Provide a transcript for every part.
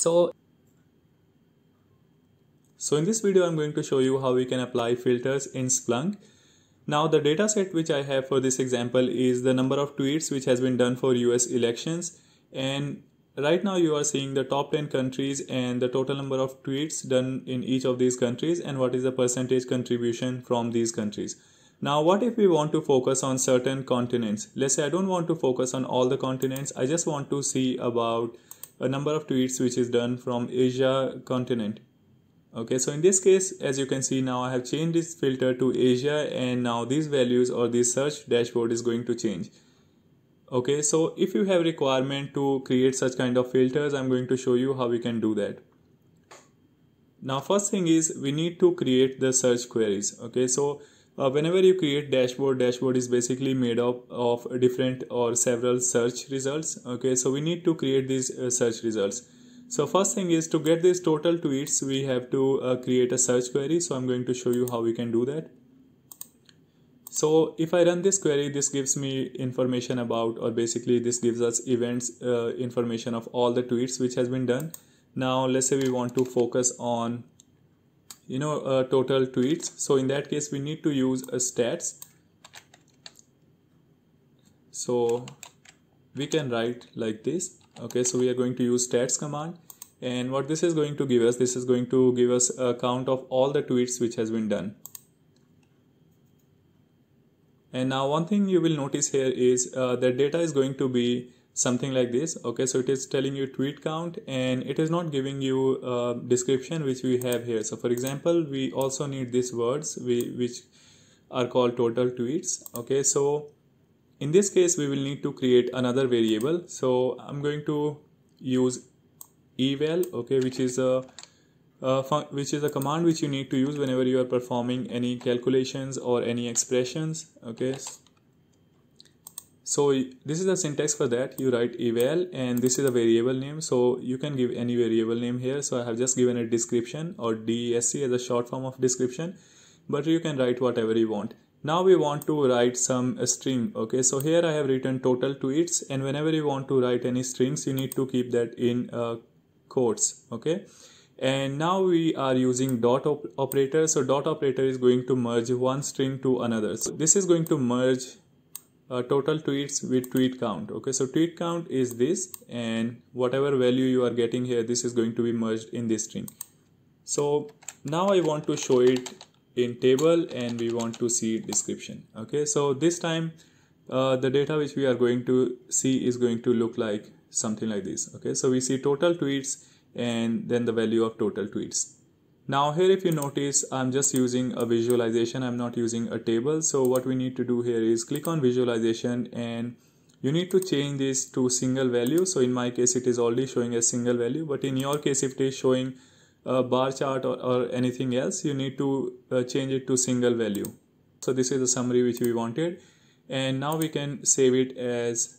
So so in this video I'm going to show you how we can apply filters in Splunk. Now the dataset which I have for this example is the number of tweets which has been done for US elections and right now you are seeing the top 10 countries and the total number of tweets done in each of these countries and what is the percentage contribution from these countries. Now what if we want to focus on certain continents? Let's say I don't want to focus on all the continents. I just want to see about a number of tweets which is done from Asia continent. Okay, so in this case, as you can see now, I have changed this filter to Asia and now these values or this search dashboard is going to change. Okay, so if you have requirement to create such kind of filters, I'm going to show you how we can do that. Now, first thing is we need to create the search queries. Okay, so uh, whenever you create dashboard dashboard is basically made up of different or several search results okay so we need to create these uh, search results so first thing is to get this total tweets we have to uh, create a search query so i'm going to show you how we can do that so if i run this query this gives me information about or basically this gives us events uh, information of all the tweets which has been done now let's say we want to focus on you know uh, total tweets so in that case we need to use a uh, stats so we can write like this okay so we are going to use stats command and what this is going to give us this is going to give us a count of all the tweets which has been done and now one thing you will notice here is uh, that data is going to be something like this okay so it is telling you tweet count and it is not giving you a description which we have here so for example we also need these words which are called total tweets okay so in this case we will need to create another variable so i'm going to use eval okay which is a which is a command which you need to use whenever you are performing any calculations or any expressions okay so this is the syntax for that you write eval and this is a variable name so you can give any variable name here so i have just given a description or desc as a short form of description but you can write whatever you want now we want to write some string okay so here i have written total tweets and whenever you want to write any strings you need to keep that in uh, quotes okay and now we are using dot op operator so dot operator is going to merge one string to another so this is going to merge uh, total tweets with tweet count okay so tweet count is this and whatever value you are getting here this is going to be merged in this string so now i want to show it in table and we want to see description okay so this time uh, the data which we are going to see is going to look like something like this okay so we see total tweets and then the value of total tweets now here if you notice I'm just using a visualization I'm not using a table so what we need to do here is click on visualization and you need to change this to single value so in my case it is already showing a single value but in your case if it is showing a bar chart or, or anything else you need to uh, change it to single value. So this is the summary which we wanted and now we can save it as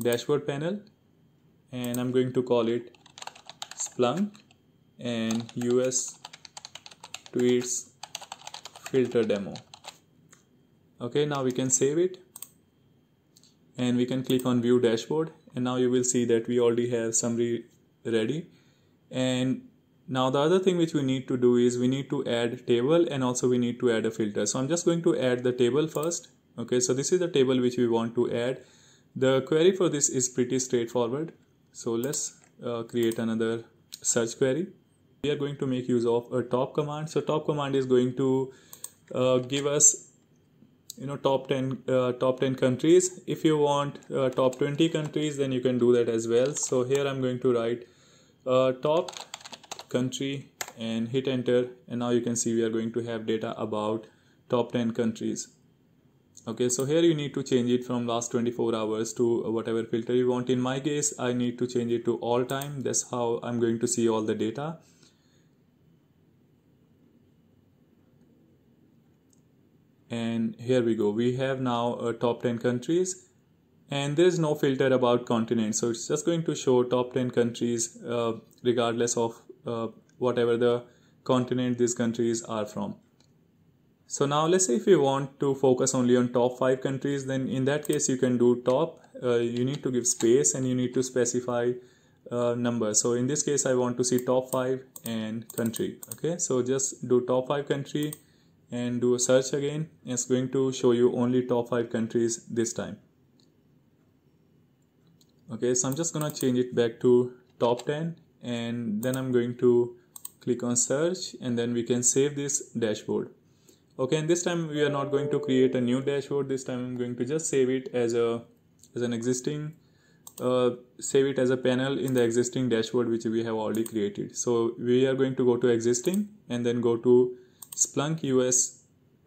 dashboard panel and I'm going to call it Splunk and US tweets filter demo okay now we can save it and we can click on view dashboard and now you will see that we already have summary ready and now the other thing which we need to do is we need to add table and also we need to add a filter so i'm just going to add the table first okay so this is the table which we want to add the query for this is pretty straightforward so let's uh, create another search query we are going to make use of a top command so top command is going to uh, give us you know top 10 uh, top 10 countries if you want uh, top 20 countries then you can do that as well so here i'm going to write uh, top country and hit enter and now you can see we are going to have data about top 10 countries okay so here you need to change it from last 24 hours to whatever filter you want in my case i need to change it to all time that's how i'm going to see all the data and here we go we have now top 10 countries and there is no filter about continents so it's just going to show top 10 countries uh, regardless of uh, whatever the continent these countries are from so now let's say if you want to focus only on top 5 countries then in that case you can do top uh, you need to give space and you need to specify uh, number so in this case I want to see top 5 and country okay so just do top 5 country and do a search again it's going to show you only top 5 countries this time okay so I'm just gonna change it back to top 10 and then I'm going to click on search and then we can save this dashboard okay and this time we are not going to create a new dashboard this time I'm going to just save it as a as an existing uh, save it as a panel in the existing dashboard which we have already created so we are going to go to existing and then go to Splunk US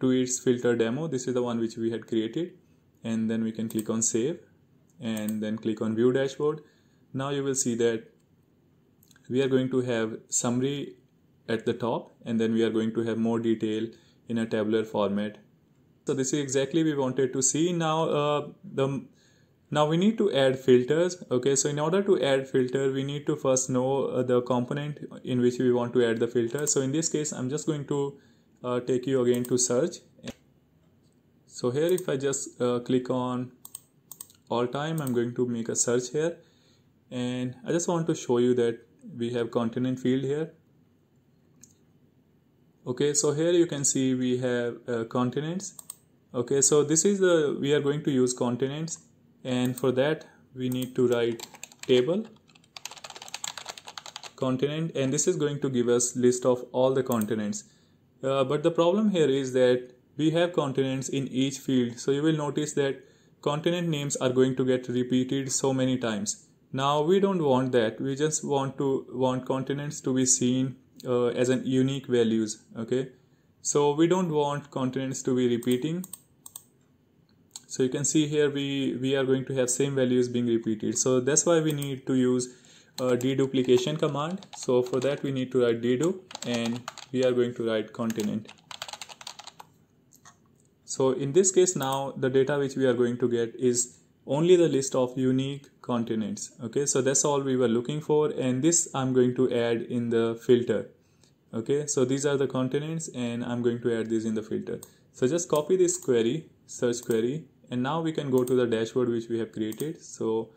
to its filter demo. This is the one which we had created and then we can click on save and then click on view dashboard. Now you will see that we are going to have summary at the top and then we are going to have more detail in a tabular format. So this is exactly we wanted to see. Now uh, the now we need to add filters. Okay, so in order to add filter, we need to first know uh, the component in which we want to add the filter. So in this case, I'm just going to uh, take you again to search so here if I just uh, click on all time I'm going to make a search here and I just want to show you that we have continent field here okay so here you can see we have uh, continents okay so this is the we are going to use continents and for that we need to write table continent and this is going to give us list of all the continents uh, but the problem here is that we have continents in each field. So you will notice that continent names are going to get repeated so many times. Now we don't want that. We just want to want continents to be seen uh, as an unique values. Okay. So we don't want continents to be repeating. So you can see here we, we are going to have same values being repeated. So that's why we need to use a deduplication command. So for that we need to write dedup and we are going to write continent so in this case now the data which we are going to get is only the list of unique continents okay so that's all we were looking for and this I'm going to add in the filter okay so these are the continents and I'm going to add these in the filter so just copy this query search query and now we can go to the dashboard which we have created so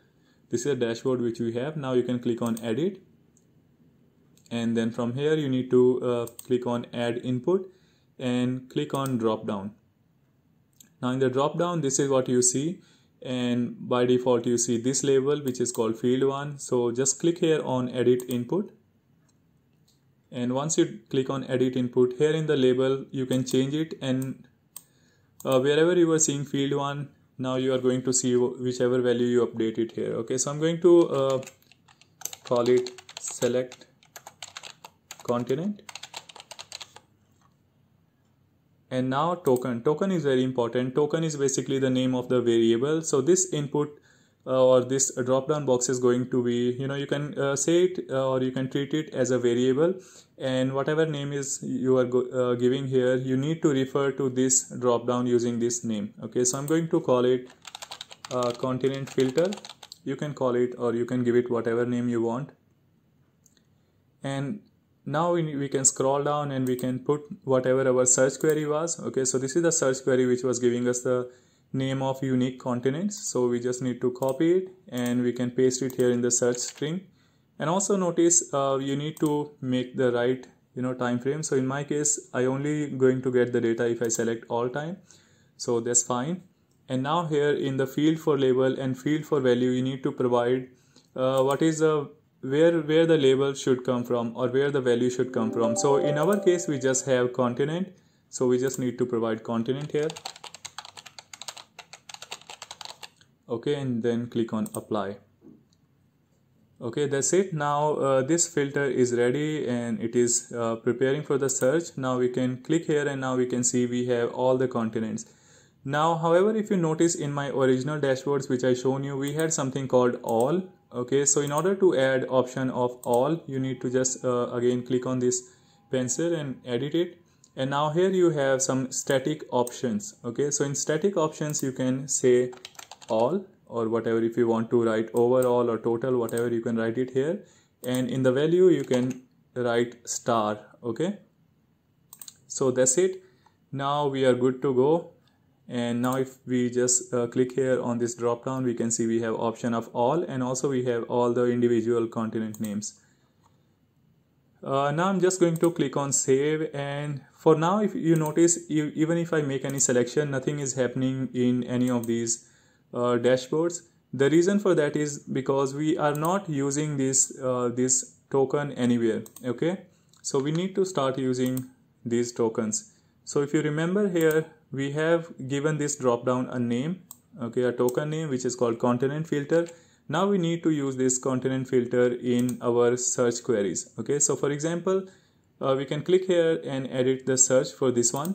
this is a dashboard which we have now you can click on edit and then from here you need to uh, click on add input and click on drop down now in the drop down this is what you see and by default you see this label which is called field 1 so just click here on edit input and once you click on edit input here in the label you can change it and uh, wherever you were seeing field 1 now you are going to see whichever value you update it here okay so I'm going to uh, call it select continent and now token token is very important token is basically the name of the variable so this input uh, or this drop down box is going to be you know you can uh, say it uh, or you can treat it as a variable and whatever name is you are go- uh, giving here you need to refer to this drop down using this name okay so i'm going to call it uh, continent filter you can call it or you can give it whatever name you want and now we can scroll down and we can put whatever our search query was okay so this is the search query which was giving us the name of unique continents so we just need to copy it and we can paste it here in the search string and also notice uh, you need to make the right you know time frame so in my case i only going to get the data if i select all time so that's fine and now here in the field for label and field for value you need to provide uh, what is the where where the label should come from or where the value should come from so in our case we just have continent so we just need to provide continent here okay and then click on apply okay that's it now uh, this filter is ready and it is uh, preparing for the search now we can click here and now we can see we have all the continents now however if you notice in my original dashboards which i shown you we had something called all okay so in order to add option of all you need to just uh, again click on this pencil and edit it and now here you have some static options okay so in static options you can say all or whatever if you want to write overall or total whatever you can write it here and in the value you can write star okay so that's it now we are good to go and now if we just uh, click here on this drop down we can see we have option of all and also we have all the individual continent names uh, now I'm just going to click on save and for now if you notice you, even if I make any selection nothing is happening in any of these uh, dashboards the reason for that is because we are not using this uh, this token anywhere okay so we need to start using these tokens so if you remember here we have given this drop down a name okay a token name which is called continent filter now we need to use this continent filter in our search queries okay so for example uh, we can click here and edit the search for this one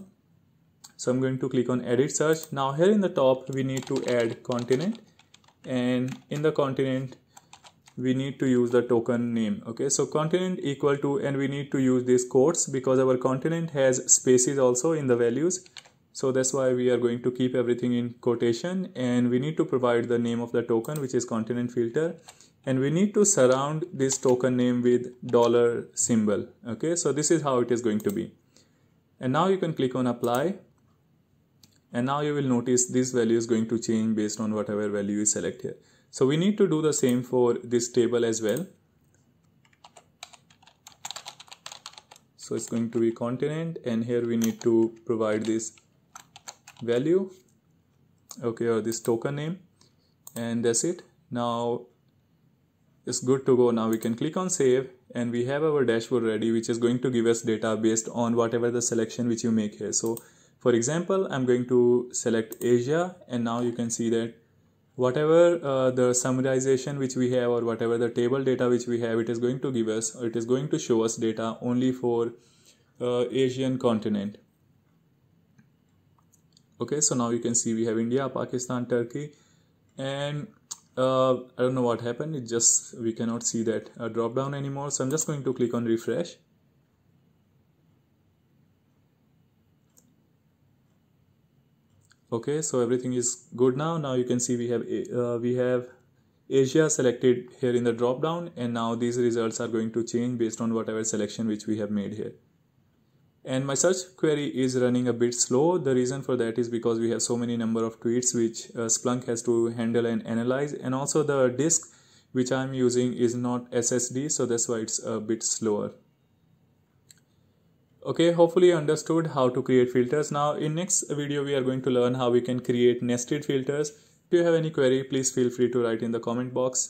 so i'm going to click on edit search now here in the top we need to add continent and in the continent we need to use the token name okay so continent equal to and we need to use these quotes because our continent has spaces also in the values so that's why we are going to keep everything in quotation and we need to provide the name of the token which is continent filter and we need to surround this token name with dollar symbol okay so this is how it is going to be and now you can click on apply and now you will notice this value is going to change based on whatever value you select here so we need to do the same for this table as well so it's going to be continent and here we need to provide this value okay or uh, this token name and that's it now it's good to go now we can click on save and we have our dashboard ready which is going to give us data based on whatever the selection which you make here so for example i'm going to select asia and now you can see that whatever uh, the summarization which we have or whatever the table data which we have it is going to give us or it is going to show us data only for uh, asian continent okay so now you can see we have india pakistan turkey and uh, i don't know what happened it just we cannot see that uh, drop down anymore so i'm just going to click on refresh okay so everything is good now now you can see we have uh, we have asia selected here in the drop down and now these results are going to change based on whatever selection which we have made here and my search query is running a bit slow the reason for that is because we have so many number of tweets which uh, splunk has to handle and analyze and also the disk which i'm using is not ssd so that's why it's a bit slower okay hopefully you understood how to create filters now in next video we are going to learn how we can create nested filters if you have any query please feel free to write in the comment box